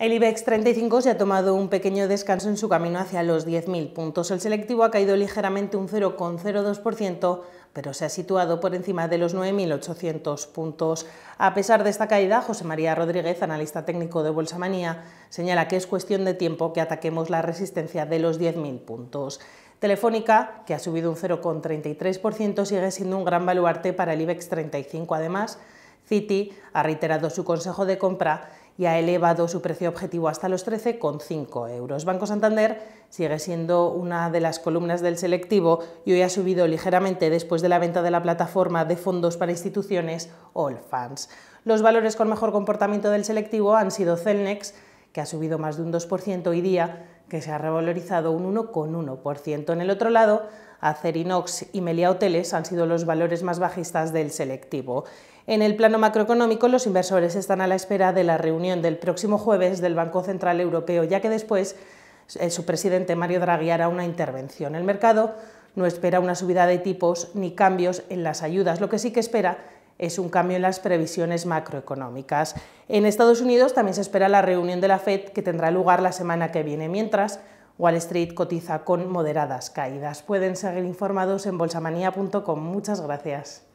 El IBEX 35 se ha tomado un pequeño descanso en su camino hacia los 10.000 puntos. El selectivo ha caído ligeramente un 0,02%, pero se ha situado por encima de los 9.800 puntos. A pesar de esta caída, José María Rodríguez, analista técnico de Bolsamanía, señala que es cuestión de tiempo que ataquemos la resistencia de los 10.000 puntos. Telefónica, que ha subido un 0,33%, sigue siendo un gran baluarte para el IBEX 35. Además, Citi ha reiterado su consejo de compra y ha elevado su precio objetivo hasta los 13,5 euros. Banco Santander sigue siendo una de las columnas del selectivo y hoy ha subido ligeramente después de la venta de la plataforma de fondos para instituciones All Fans. Los valores con mejor comportamiento del selectivo han sido Celnex, que ha subido más de un 2% hoy día, que se ha revalorizado un 1,1%. En el otro lado, Acerinox y Melia Hoteles han sido los valores más bajistas del selectivo. En el plano macroeconómico, los inversores están a la espera de la reunión del próximo jueves del Banco Central Europeo, ya que después eh, su presidente Mario Draghi hará una intervención. El mercado no espera una subida de tipos ni cambios en las ayudas, lo que sí que espera es un cambio en las previsiones macroeconómicas. En Estados Unidos también se espera la reunión de la Fed que tendrá lugar la semana que viene, mientras Wall Street cotiza con moderadas caídas. Pueden seguir informados en bolsamanía.com. Muchas gracias.